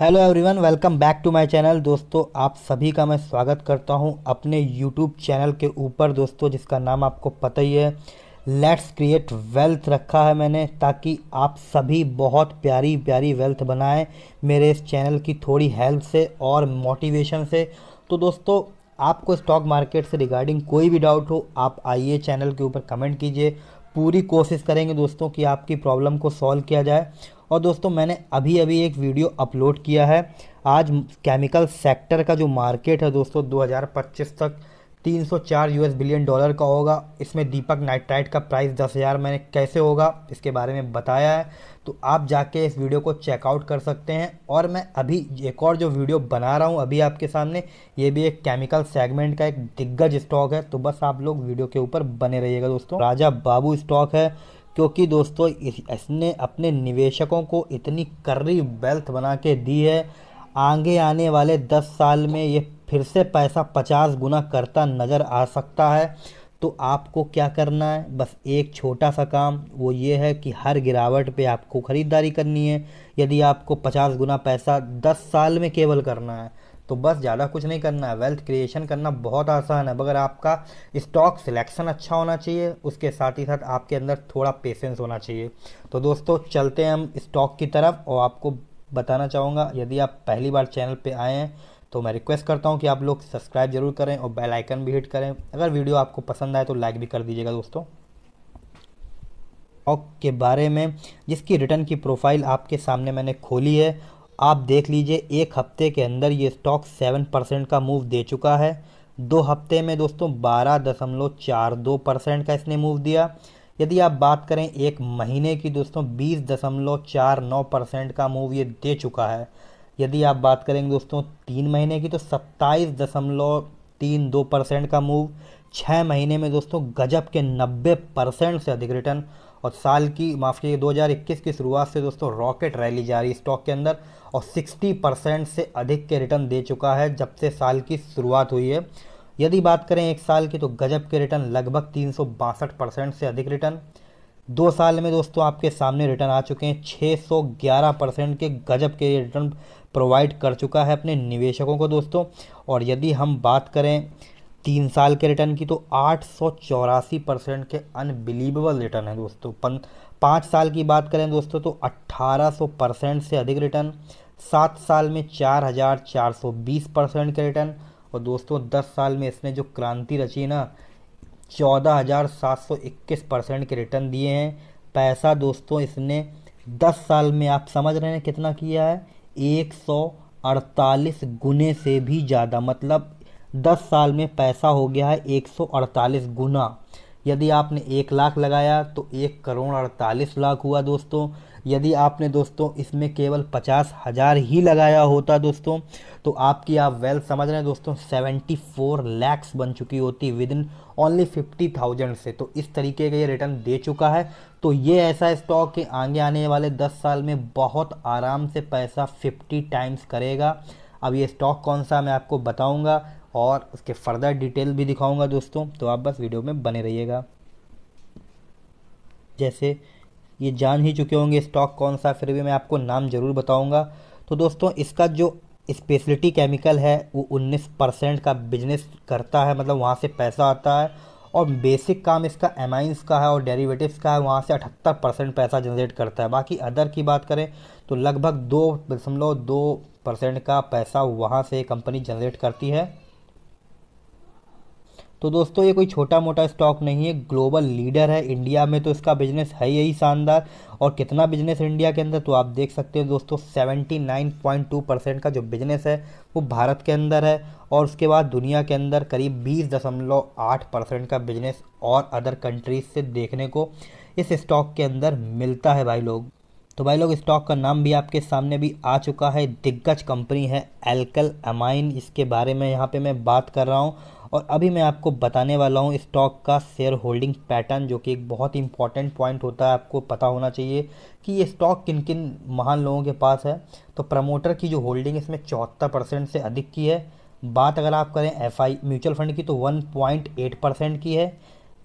hello everyone welcome back to my channel दोस्तों आप सभी का मैं स्वागत करता हूं अपने यूट्यूब चैनल के ऊपर दोस्तों जिसका नाम आपको पता ही है लेट्स क्रिएट वेल्थ रखा है मैंने ताकि आप सभी बहुत प्यारी प्यारी वेल्थ बनाएं मेरे इस चैनल की थोड़ी हेल्प से और मोटिवेशन से तो दोस्तों आपको स्टॉक मार्केट से रिगार्डिंग कोई भी डाउट हो आप आइए चैनल के ऊपर कमेंट कीजिए पूरी कोशिश करेंगे दोस्तों कि आपकी प्रॉब्लम को सॉल्व किया जाए और दोस्तों मैंने अभी अभी एक वीडियो अपलोड किया है आज केमिकल सेक्टर का जो मार्केट है दोस्तों 2025 तक 304 यूएस बिलियन डॉलर का होगा इसमें दीपक नाइट्राइट का प्राइस दस हज़ार मैंने कैसे होगा इसके बारे में बताया है तो आप जाके इस वीडियो को चेकआउट कर सकते हैं और मैं अभी एक और जो वीडियो बना रहा हूँ अभी आपके सामने ये भी एक केमिकल सेगमेंट का एक दिग्गज स्टॉक है तो बस आप लोग वीडियो के ऊपर बने रहिएगा दोस्तों राजा बाबू स्टॉक है क्योंकि दोस्तों इसने अपने निवेशकों को इतनी कर्री वेल्थ बना के दी है आगे आने वाले 10 साल में ये फिर से पैसा पचास गुना करता नज़र आ सकता है तो आपको क्या करना है बस एक छोटा सा काम वो ये है कि हर गिरावट पे आपको ख़रीदारी करनी है यदि आपको पचास गुना पैसा दस साल में केवल करना है तो बस ज़्यादा कुछ नहीं करना है वेल्थ क्रिएशन करना बहुत आसान है मगर आपका स्टॉक सिलेक्शन अच्छा होना चाहिए उसके साथ ही साथ आपके अंदर थोड़ा पेशेंस होना चाहिए तो दोस्तों चलते हैं हम स्टॉक की तरफ और आपको बताना चाहूँगा यदि आप पहली बार चैनल पर आए हैं तो मैं रिक्वेस्ट करता हूँ कि आप लोग सब्सक्राइब जरूर करें और बेल आइकन भी हिट करें अगर वीडियो आपको पसंद आए तो लाइक भी कर दीजिएगा दोस्तों स्टॉक के बारे में जिसकी रिटर्न की प्रोफाइल आपके सामने मैंने खोली है आप देख लीजिए एक हफ्ते के अंदर ये स्टॉक सेवन परसेंट का मूव दे चुका है दो हफ्ते में दोस्तों बारह दशमलव चार दो परसेंट का इसने मूव दिया यदि आप बात करें एक महीने की दोस्तों बीस दशमलव चार नौ परसेंट का मूव ये दे चुका है यदि आप बात करेंगे दोस्तों तीन महीने की तो सत्ताईस दशमलव तीन दो परसेंट का मूव छः महीने में दोस्तों गजब के नब्बे परसेंट से अधिक रिटर्न और साल की माफ कीजिए 2021 की शुरुआत से दोस्तों रॉकेट रैली जा रही स्टॉक के अंदर और 60 परसेंट से अधिक के रिटर्न दे चुका है जब से साल की शुरुआत हुई है यदि बात करें एक साल की तो गजब के रिटर्न लगभग तीन परसेंट से अधिक रिटर्न दो साल में दोस्तों आपके सामने रिटर्न आ चुके हैं 611 परसेंट के गजब के रिटर्न प्रोवाइड कर चुका है अपने निवेशकों को दोस्तों और यदि हम बात करें तीन साल के रिटर्न की तो आठ परसेंट के अनबिलीवेबल रिटर्न है दोस्तों पन पाँच साल की बात करें दोस्तों तो 1800 परसेंट से अधिक रिटर्न सात साल में 4420 परसेंट के रिटर्न और दोस्तों दस साल में इसने जो क्रांति रची ना चौदह हज़ार सात सौ इक्कीस परसेंट के रिटर्न दिए हैं पैसा दोस्तों इसने दस साल में आप समझ रहे हैं कितना किया है एक सौ अड़तालीस गुने से भी ज़्यादा मतलब दस साल में पैसा हो गया है एक सौ अड़तालीस गुना यदि आपने एक लाख लगाया तो एक करोड़ अड़तालीस लाख हुआ दोस्तों यदि आपने दोस्तों इसमें केवल पचास हज़ार ही लगाया होता दोस्तों तो आपकी आप वेल्थ समझ रहे हैं दोस्तों सेवेंटी फोर लैक्स बन चुकी होती within only fifty thousand से तो इस तरीके का ये रिटर्न दे चुका है तो ये ऐसा स्टॉक के आगे आने वाले दस साल में बहुत आराम से पैसा फिफ्टी टाइम्स करेगा अब ये स्टॉक कौन सा मैं आपको बताऊँगा और उसके फर्दर डिटेल भी दिखाऊँगा दोस्तों तो आप बस वीडियो में बने रहिएगा जैसे ये जान ही चुके होंगे स्टॉक कौन सा फिर भी मैं आपको नाम ज़रूर बताऊँगा तो दोस्तों इसका जो स्पेशलिटी केमिकल है वो 19 परसेंट का बिजनेस करता है मतलब वहाँ से पैसा आता है और बेसिक काम इसका एमाइंस का है और डेरिवेटिव्स का है वहाँ से अठहत्तर परसेंट पैसा जनरेट करता है बाकी अदर की बात करें तो लगभग दो दशमलव दो परसेंट का पैसा वहाँ से कंपनी जनरेट करती है तो दोस्तों ये कोई छोटा मोटा स्टॉक नहीं है ग्लोबल लीडर है इंडिया में तो इसका बिजनेस है यही शानदार और कितना बिजनेस इंडिया के अंदर तो आप देख सकते हैं दोस्तों 79.2 परसेंट का जो बिजनेस है वो भारत के अंदर है और उसके बाद दुनिया के अंदर करीब 20.8 परसेंट का बिजनेस और अदर कंट्रीज से देखने को इस स्टॉक के अंदर मिलता है भाई लोग तो भाई लोग स्टॉक का नाम भी आपके सामने भी आ चुका है दिग्गज कंपनी है एल्कल अमाइन इसके बारे में यहाँ पे मैं बात कर रहा हूँ और अभी मैं आपको बताने वाला हूँ स्टॉक का शेयर होल्डिंग पैटर्न जो कि एक बहुत ही इंपॉर्टेंट पॉइंट होता है आपको पता होना चाहिए कि ये स्टॉक किन किन महान लोगों के पास है तो प्रमोटर की जो होल्डिंग इसमें चौहत्तर परसेंट से अधिक की है बात अगर आप करें एफ आई म्यूचुअल फंड की तो वन पॉइंट एट परसेंट की है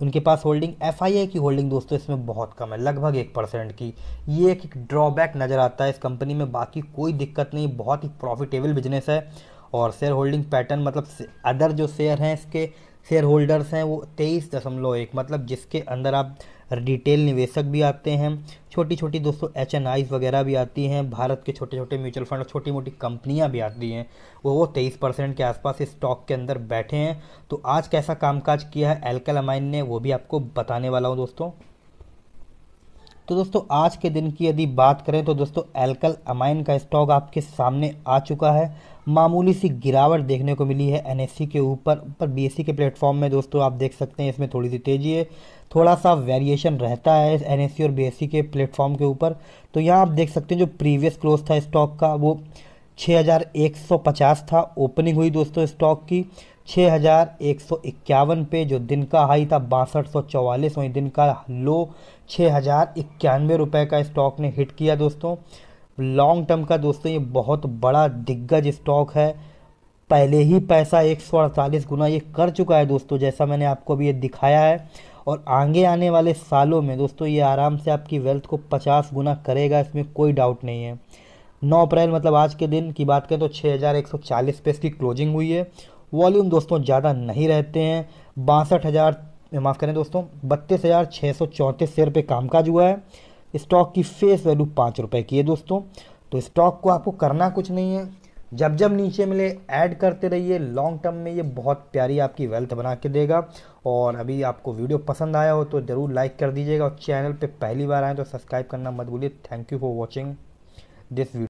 उनके पास होल्डिंग एफ आई आई की होल्डिंग दोस्तों इसमें बहुत कम है लगभग एक परसेंट की ये एक ड्रॉबैक नज़र आता है इस कंपनी में बाकी कोई दिक्कत नहीं बहुत ही प्रॉफिटेबल बिजनेस है और शेयर होल्डिंग पैटर्न मतलब अदर जो शेयर हैं इसके शेयर होल्डर्स हैं वो तेईस दशमलव एक मतलब जिसके अंदर आप रिटेल निवेशक भी आते हैं छोटी छोटी दोस्तों एच एन आईज वगैरह भी आती हैं भारत के छोटे छोटे म्यूचुअल फंड छोटी मोटी कंपनियां भी आती हैं वो वो तेईस परसेंट के आसपास इस स्टॉक के अंदर बैठे हैं तो आज कैसा कामकाज किया है एल्कल अमाइन ने वो भी आपको बताने वाला हूँ दोस्तों तो दोस्तों आज के दिन की यदि बात करें तो दोस्तों एल्कल अमाइन का स्टॉक आपके सामने आ चुका है मामूली सी गिरावट देखने को मिली है एन के ऊपर पर बी के प्लेटफॉर्म में दोस्तों आप देख सकते हैं इसमें थोड़ी सी तेज़ी है थोड़ा सा वेरिएशन रहता है एनएससी और बी के प्लेटफॉर्म के ऊपर तो यहाँ आप देख सकते हैं जो प्रीवियस क्लोज था स्टॉक का वो छः था ओपनिंग हुई दोस्तों स्टॉक की छः हज़ार एक सौ इक्यावन पे जो दिन का हाई था बासठ सौ वहीं दिन का लो छः हज़ार इक्यानवे रुपये का स्टॉक ने हिट किया दोस्तों लॉन्ग टर्म का दोस्तों ये बहुत बड़ा दिग्गज स्टॉक है पहले ही पैसा एक सौ अड़तालीस गुना ये कर चुका है दोस्तों जैसा मैंने आपको अभी ये दिखाया है और आगे आने वाले सालों में दोस्तों ये आराम से आपकी वेल्थ को पचास गुना करेगा इसमें कोई डाउट नहीं है नौ अप्रैल मतलब आज के दिन की बात करें तो छः हज़ार एक सौ चालीस पे इसकी क्लोजिंग हुई है वॉल्यूम दोस्तों ज़्यादा नहीं रहते हैं बासठ हज़ार माफ़ करें दोस्तों बत्तीस हज़ार छः सौ चौंतीस शेयर काम कामकाज हुआ है स्टॉक की फेस वैल्यू पाँच रुपये की है दोस्तों तो स्टॉक को आपको करना कुछ नहीं है जब जब नीचे मिले ऐड करते रहिए लॉन्ग टर्म में ये बहुत प्यारी आपकी वेल्थ बना के देगा और अभी आपको वीडियो पसंद आया हो तो ज़रूर लाइक कर दीजिएगा और चैनल पे पहली बार आए तो सब्सक्राइब करना मत भूलिए thank you for watching this video